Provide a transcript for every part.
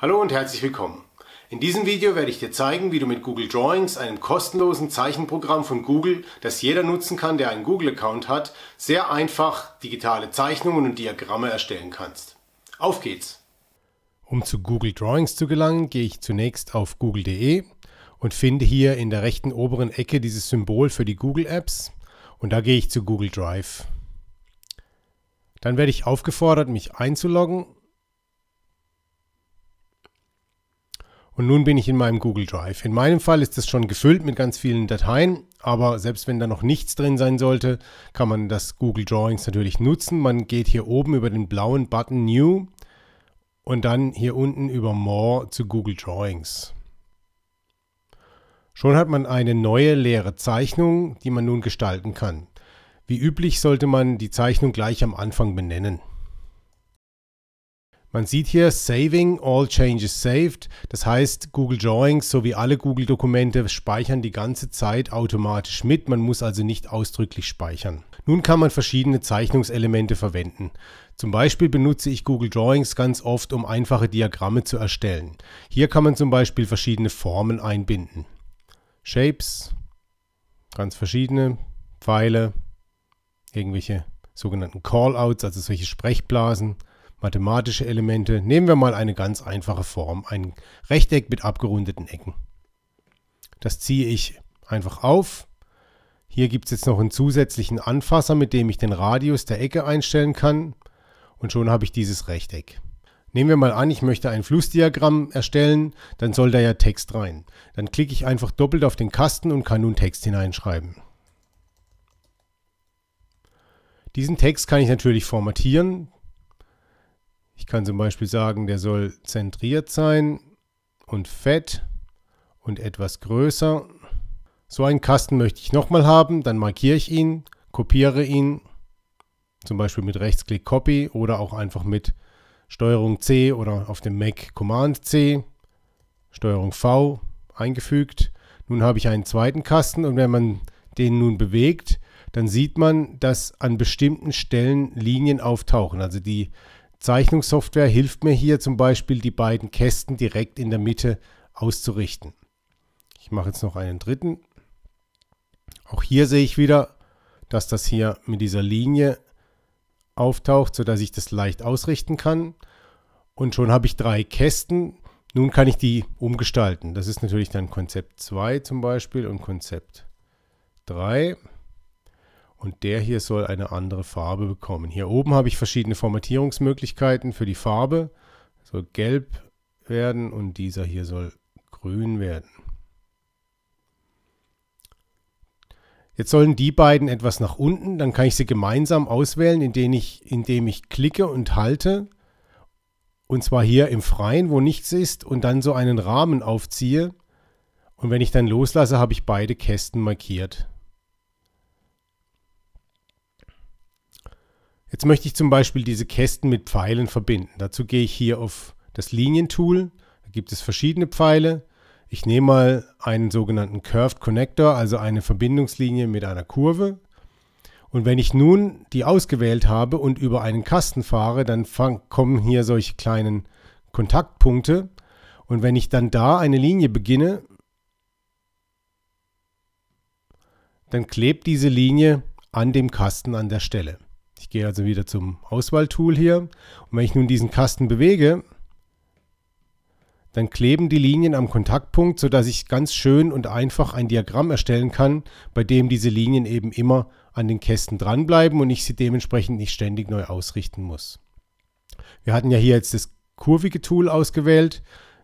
Hallo und herzlich willkommen. In diesem Video werde ich dir zeigen, wie du mit Google Drawings, einem kostenlosen Zeichenprogramm von Google, das jeder nutzen kann, der einen Google-Account hat, sehr einfach digitale Zeichnungen und Diagramme erstellen kannst. Auf geht's! Um zu Google Drawings zu gelangen, gehe ich zunächst auf google.de und finde hier in der rechten oberen Ecke dieses Symbol für die Google Apps und da gehe ich zu Google Drive. Dann werde ich aufgefordert, mich einzuloggen Und nun bin ich in meinem Google Drive. In meinem Fall ist das schon gefüllt mit ganz vielen Dateien, aber selbst wenn da noch nichts drin sein sollte, kann man das Google Drawings natürlich nutzen. Man geht hier oben über den blauen Button New und dann hier unten über More zu Google Drawings. Schon hat man eine neue leere Zeichnung, die man nun gestalten kann. Wie üblich sollte man die Zeichnung gleich am Anfang benennen. Man sieht hier Saving, All Changes Saved. Das heißt, Google Drawings sowie alle Google-Dokumente speichern die ganze Zeit automatisch mit. Man muss also nicht ausdrücklich speichern. Nun kann man verschiedene Zeichnungselemente verwenden. Zum Beispiel benutze ich Google Drawings ganz oft, um einfache Diagramme zu erstellen. Hier kann man zum Beispiel verschiedene Formen einbinden. Shapes, ganz verschiedene, Pfeile, irgendwelche sogenannten Callouts, also solche Sprechblasen mathematische Elemente. Nehmen wir mal eine ganz einfache Form, ein Rechteck mit abgerundeten Ecken. Das ziehe ich einfach auf. Hier gibt es jetzt noch einen zusätzlichen Anfasser, mit dem ich den Radius der Ecke einstellen kann. Und schon habe ich dieses Rechteck. Nehmen wir mal an, ich möchte ein Flussdiagramm erstellen, dann soll da ja Text rein. Dann klicke ich einfach doppelt auf den Kasten und kann nun Text hineinschreiben. Diesen Text kann ich natürlich formatieren. Ich kann zum Beispiel sagen, der soll zentriert sein und fett und etwas größer. So einen Kasten möchte ich nochmal haben, dann markiere ich ihn, kopiere ihn, zum Beispiel mit Rechtsklick Copy oder auch einfach mit Steuerung C oder auf dem Mac Command C, Steuerung V eingefügt. Nun habe ich einen zweiten Kasten und wenn man den nun bewegt, dann sieht man, dass an bestimmten Stellen Linien auftauchen. Also die Zeichnungssoftware hilft mir hier zum Beispiel, die beiden Kästen direkt in der Mitte auszurichten. Ich mache jetzt noch einen dritten. Auch hier sehe ich wieder, dass das hier mit dieser Linie auftaucht, sodass ich das leicht ausrichten kann. Und schon habe ich drei Kästen. Nun kann ich die umgestalten. Das ist natürlich dann Konzept 2 zum Beispiel und Konzept 3 und der hier soll eine andere Farbe bekommen. Hier oben habe ich verschiedene Formatierungsmöglichkeiten für die Farbe. Soll gelb werden und dieser hier soll grün werden. Jetzt sollen die beiden etwas nach unten, dann kann ich sie gemeinsam auswählen, indem ich, indem ich klicke und halte. Und zwar hier im Freien, wo nichts ist und dann so einen Rahmen aufziehe. Und wenn ich dann loslasse, habe ich beide Kästen markiert. Jetzt möchte ich zum Beispiel diese Kästen mit Pfeilen verbinden. Dazu gehe ich hier auf das Linientool. Da gibt es verschiedene Pfeile. Ich nehme mal einen sogenannten Curved Connector, also eine Verbindungslinie mit einer Kurve. Und wenn ich nun die ausgewählt habe und über einen Kasten fahre, dann kommen hier solche kleinen Kontaktpunkte. Und wenn ich dann da eine Linie beginne, dann klebt diese Linie an dem Kasten an der Stelle. Ich gehe also wieder zum Auswahltool hier. Und wenn ich nun diesen Kasten bewege, dann kleben die Linien am Kontaktpunkt, sodass ich ganz schön und einfach ein Diagramm erstellen kann, bei dem diese Linien eben immer an den Kästen dranbleiben und ich sie dementsprechend nicht ständig neu ausrichten muss. Wir hatten ja hier jetzt das kurvige Tool ausgewählt.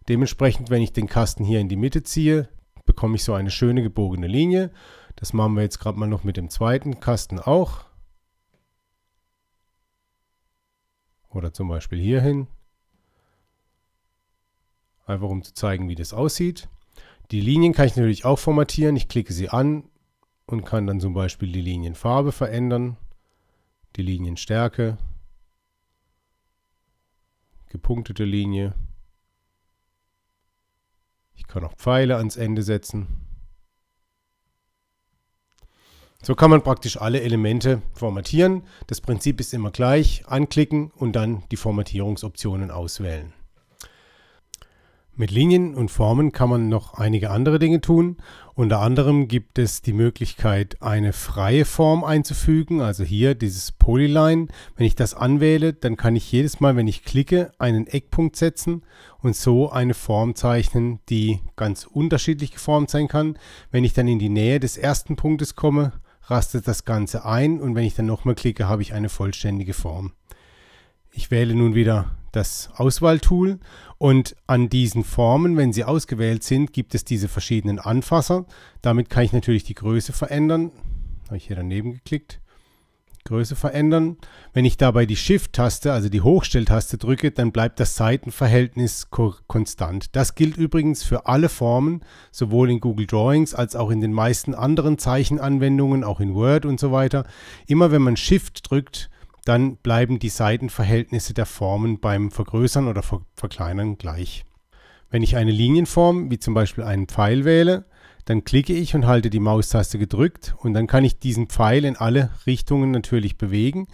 Dementsprechend, wenn ich den Kasten hier in die Mitte ziehe, bekomme ich so eine schöne gebogene Linie. Das machen wir jetzt gerade mal noch mit dem zweiten Kasten auch. Oder zum Beispiel hierhin. Einfach um zu zeigen, wie das aussieht. Die Linien kann ich natürlich auch formatieren. Ich klicke sie an und kann dann zum Beispiel die Linienfarbe verändern, die Linienstärke, gepunktete Linie. Ich kann auch Pfeile ans Ende setzen. So kann man praktisch alle Elemente formatieren. Das Prinzip ist immer gleich. Anklicken und dann die Formatierungsoptionen auswählen. Mit Linien und Formen kann man noch einige andere Dinge tun. Unter anderem gibt es die Möglichkeit, eine freie Form einzufügen, also hier dieses Polyline. Wenn ich das anwähle, dann kann ich jedes Mal, wenn ich klicke, einen Eckpunkt setzen und so eine Form zeichnen, die ganz unterschiedlich geformt sein kann. Wenn ich dann in die Nähe des ersten Punktes komme, rastet das Ganze ein und wenn ich dann nochmal klicke, habe ich eine vollständige Form. Ich wähle nun wieder das Auswahltool und an diesen Formen, wenn sie ausgewählt sind, gibt es diese verschiedenen Anfasser. Damit kann ich natürlich die Größe verändern. Habe ich hier daneben geklickt. Größe verändern. Wenn ich dabei die Shift-Taste, also die Hochstelltaste drücke, dann bleibt das Seitenverhältnis konstant. Das gilt übrigens für alle Formen, sowohl in Google Drawings als auch in den meisten anderen Zeichenanwendungen, auch in Word und so weiter. Immer wenn man Shift drückt, dann bleiben die Seitenverhältnisse der Formen beim Vergrößern oder Verkleinern gleich. Wenn ich eine Linienform, wie zum Beispiel einen Pfeil wähle, dann klicke ich und halte die Maustaste gedrückt und dann kann ich diesen Pfeil in alle Richtungen natürlich bewegen.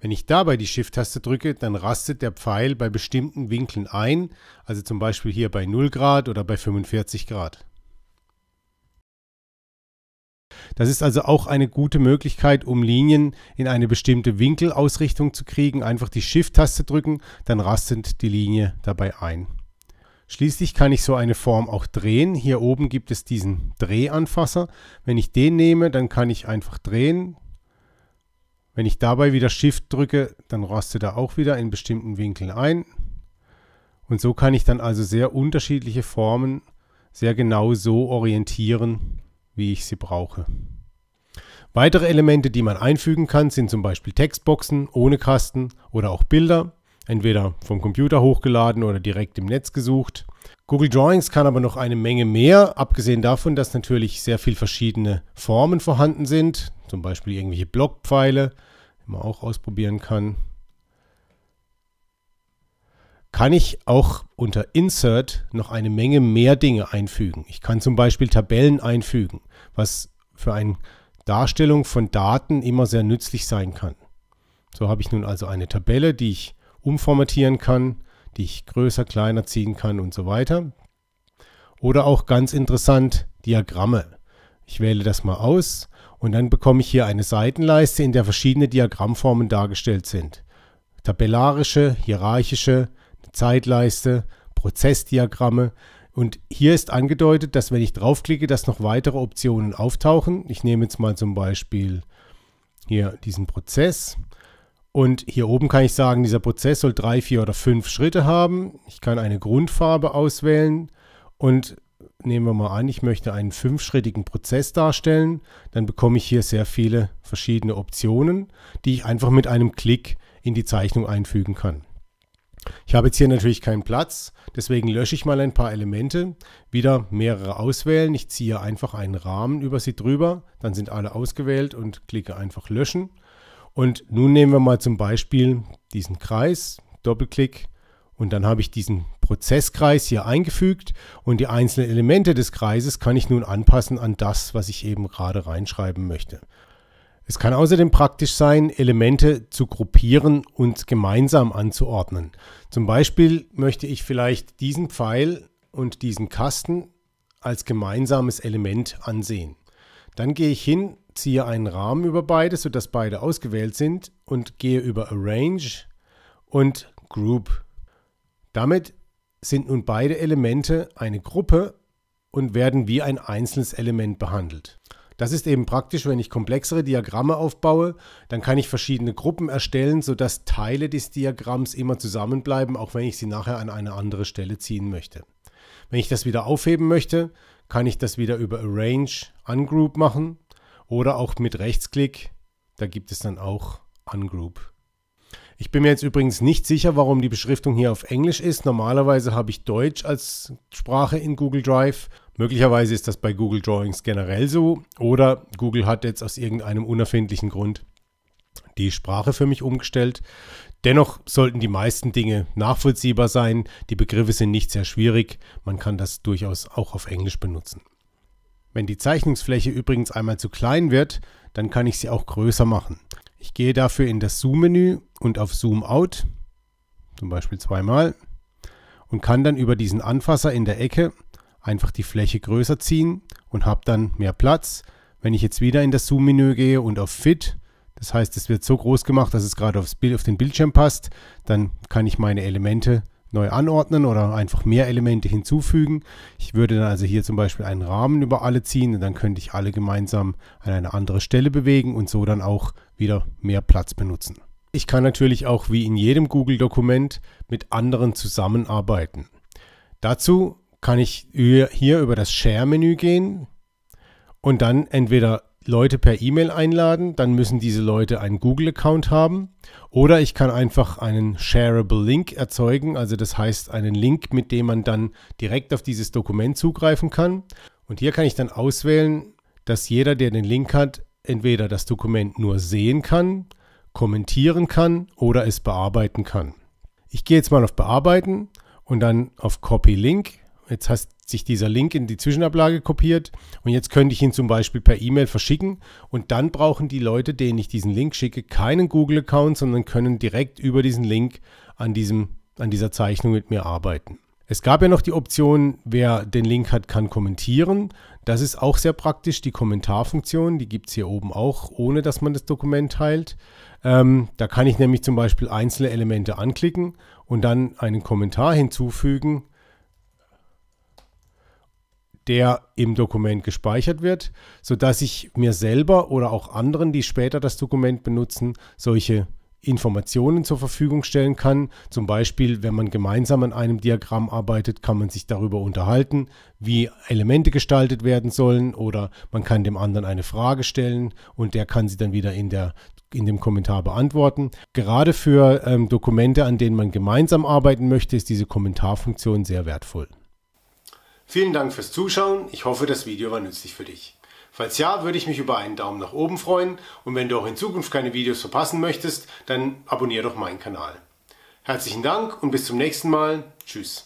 Wenn ich dabei die Shift-Taste drücke, dann rastet der Pfeil bei bestimmten Winkeln ein, also zum Beispiel hier bei 0 Grad oder bei 45 Grad. Das ist also auch eine gute Möglichkeit, um Linien in eine bestimmte Winkelausrichtung zu kriegen. Einfach die Shift-Taste drücken, dann rastet die Linie dabei ein. Schließlich kann ich so eine Form auch drehen. Hier oben gibt es diesen Drehanfasser. Wenn ich den nehme, dann kann ich einfach drehen. Wenn ich dabei wieder Shift drücke, dann rastet er auch wieder in bestimmten Winkeln ein. Und so kann ich dann also sehr unterschiedliche Formen sehr genau so orientieren, wie ich sie brauche. Weitere Elemente, die man einfügen kann, sind zum Beispiel Textboxen ohne Kasten oder auch Bilder entweder vom Computer hochgeladen oder direkt im Netz gesucht. Google Drawings kann aber noch eine Menge mehr, abgesehen davon, dass natürlich sehr viele verschiedene Formen vorhanden sind, zum Beispiel irgendwelche Blockpfeile, die man auch ausprobieren kann. Kann ich auch unter Insert noch eine Menge mehr Dinge einfügen. Ich kann zum Beispiel Tabellen einfügen, was für eine Darstellung von Daten immer sehr nützlich sein kann. So habe ich nun also eine Tabelle, die ich umformatieren kann, die ich größer, kleiner ziehen kann und so weiter. Oder auch ganz interessant Diagramme. Ich wähle das mal aus und dann bekomme ich hier eine Seitenleiste, in der verschiedene Diagrammformen dargestellt sind. Tabellarische, hierarchische, Zeitleiste, Prozessdiagramme. Und hier ist angedeutet, dass wenn ich draufklicke, dass noch weitere Optionen auftauchen. Ich nehme jetzt mal zum Beispiel hier diesen Prozess und hier oben kann ich sagen, dieser Prozess soll drei, vier oder fünf Schritte haben. Ich kann eine Grundfarbe auswählen und nehmen wir mal an, ich möchte einen fünfschrittigen Prozess darstellen. Dann bekomme ich hier sehr viele verschiedene Optionen, die ich einfach mit einem Klick in die Zeichnung einfügen kann. Ich habe jetzt hier natürlich keinen Platz, deswegen lösche ich mal ein paar Elemente, wieder mehrere auswählen. Ich ziehe einfach einen Rahmen über sie drüber, dann sind alle ausgewählt und klicke einfach löschen. Und nun nehmen wir mal zum Beispiel diesen Kreis, Doppelklick, und dann habe ich diesen Prozesskreis hier eingefügt und die einzelnen Elemente des Kreises kann ich nun anpassen an das, was ich eben gerade reinschreiben möchte. Es kann außerdem praktisch sein, Elemente zu gruppieren und gemeinsam anzuordnen. Zum Beispiel möchte ich vielleicht diesen Pfeil und diesen Kasten als gemeinsames Element ansehen. Dann gehe ich hin, ziehe einen Rahmen über beide, sodass beide ausgewählt sind und gehe über Arrange und Group. Damit sind nun beide Elemente eine Gruppe und werden wie ein einzelnes Element behandelt. Das ist eben praktisch, wenn ich komplexere Diagramme aufbaue, dann kann ich verschiedene Gruppen erstellen, sodass Teile des Diagramms immer zusammenbleiben, auch wenn ich sie nachher an eine andere Stelle ziehen möchte. Wenn ich das wieder aufheben möchte, kann ich das wieder über Arrange Ungroup machen oder auch mit Rechtsklick. Da gibt es dann auch Ungroup. Ich bin mir jetzt übrigens nicht sicher, warum die Beschriftung hier auf Englisch ist. Normalerweise habe ich Deutsch als Sprache in Google Drive. Möglicherweise ist das bei Google Drawings generell so oder Google hat jetzt aus irgendeinem unerfindlichen Grund die Sprache für mich umgestellt. Dennoch sollten die meisten Dinge nachvollziehbar sein. Die Begriffe sind nicht sehr schwierig. Man kann das durchaus auch auf Englisch benutzen. Wenn die Zeichnungsfläche übrigens einmal zu klein wird, dann kann ich sie auch größer machen. Ich gehe dafür in das Zoom-Menü und auf Zoom Out, zum Beispiel zweimal, und kann dann über diesen Anfasser in der Ecke einfach die Fläche größer ziehen und habe dann mehr Platz. Wenn ich jetzt wieder in das Zoom-Menü gehe und auf Fit das heißt, es wird so groß gemacht, dass es gerade aufs Bild, auf den Bildschirm passt. Dann kann ich meine Elemente neu anordnen oder einfach mehr Elemente hinzufügen. Ich würde dann also hier zum Beispiel einen Rahmen über alle ziehen und dann könnte ich alle gemeinsam an eine andere Stelle bewegen und so dann auch wieder mehr Platz benutzen. Ich kann natürlich auch wie in jedem Google-Dokument mit anderen zusammenarbeiten. Dazu kann ich hier über das Share-Menü gehen und dann entweder Leute per E-Mail einladen, dann müssen diese Leute einen Google-Account haben. Oder ich kann einfach einen Shareable Link erzeugen, also das heißt einen Link, mit dem man dann direkt auf dieses Dokument zugreifen kann. Und hier kann ich dann auswählen, dass jeder, der den Link hat, entweder das Dokument nur sehen kann, kommentieren kann oder es bearbeiten kann. Ich gehe jetzt mal auf Bearbeiten und dann auf Copy Link. Jetzt hast, sich dieser Link in die Zwischenablage kopiert und jetzt könnte ich ihn zum Beispiel per E-Mail verschicken und dann brauchen die Leute, denen ich diesen Link schicke, keinen Google-Account, sondern können direkt über diesen Link an, diesem, an dieser Zeichnung mit mir arbeiten. Es gab ja noch die Option, wer den Link hat, kann kommentieren. Das ist auch sehr praktisch, die Kommentarfunktion, die gibt es hier oben auch, ohne dass man das Dokument teilt. Ähm, da kann ich nämlich zum Beispiel einzelne Elemente anklicken und dann einen Kommentar hinzufügen der im Dokument gespeichert wird, sodass ich mir selber oder auch anderen, die später das Dokument benutzen, solche Informationen zur Verfügung stellen kann. Zum Beispiel, wenn man gemeinsam an einem Diagramm arbeitet, kann man sich darüber unterhalten, wie Elemente gestaltet werden sollen oder man kann dem anderen eine Frage stellen und der kann sie dann wieder in der in dem Kommentar beantworten. Gerade für ähm, Dokumente, an denen man gemeinsam arbeiten möchte, ist diese Kommentarfunktion sehr wertvoll. Vielen Dank fürs Zuschauen. Ich hoffe, das Video war nützlich für dich. Falls ja, würde ich mich über einen Daumen nach oben freuen und wenn du auch in Zukunft keine Videos verpassen möchtest, dann abonniere doch meinen Kanal. Herzlichen Dank und bis zum nächsten Mal. Tschüss.